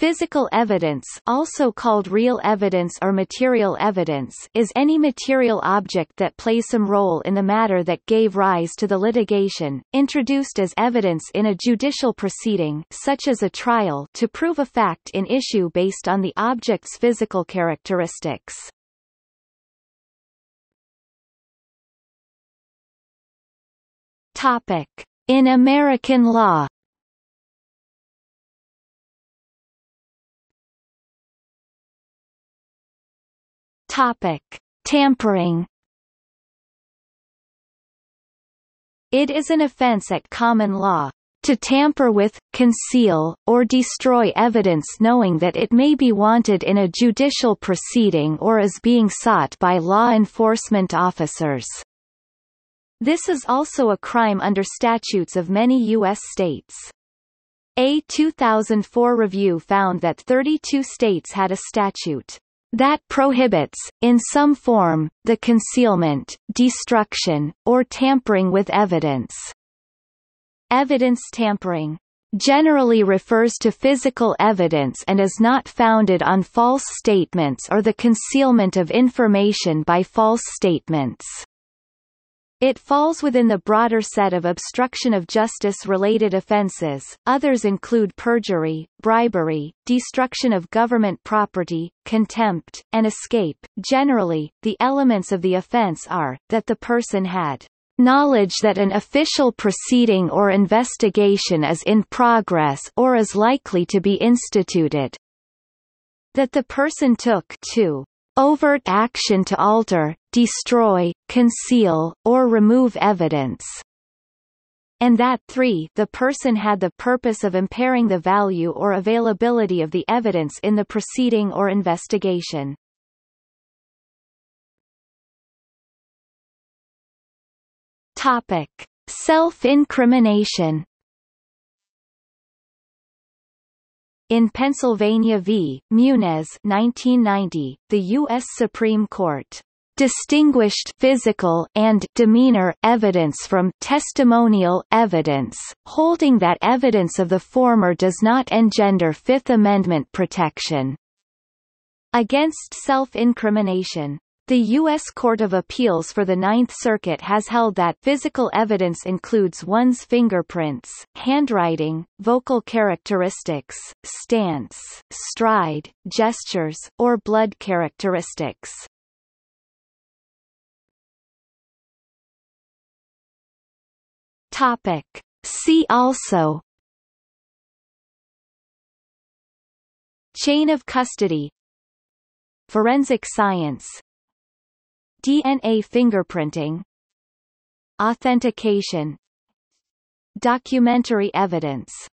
Physical evidence also called real evidence or material evidence is any material object that plays some role in the matter that gave rise to the litigation, introduced as evidence in a judicial proceeding such as a trial to prove a fact in issue based on the object's physical characteristics. Topic. In American law Topic. Tampering It is an offense at common law, to tamper with, conceal, or destroy evidence knowing that it may be wanted in a judicial proceeding or is being sought by law enforcement officers. This is also a crime under statutes of many U.S. states. A 2004 review found that 32 states had a statute, that prohibits, in some form, the concealment, destruction, or tampering with evidence. Evidence tampering generally refers to physical evidence and is not founded on false statements or the concealment of information by false statements. It falls within the broader set of obstruction of justice-related offences. Others include perjury, bribery, destruction of government property, contempt, and escape. Generally, the elements of the offence are that the person had knowledge that an official proceeding or investigation is in progress or is likely to be instituted, that the person took to overt action to alter, destroy, conceal, or remove evidence and that 3 the person had the purpose of impairing the value or availability of the evidence in the proceeding or investigation. Topic: Self-incrimination In Pennsylvania v. Munez 1990, the U.S. Supreme Court distinguished physical and demeanor evidence from testimonial evidence, holding that evidence of the former does not engender Fifth Amendment protection. Against self-incrimination, the U.S. Court of Appeals for the Ninth Circuit has held that physical evidence includes one's fingerprints, handwriting, vocal characteristics, stance, stride, gestures, or blood characteristics. Topic. See also Chain of custody Forensic science DNA fingerprinting Authentication Documentary evidence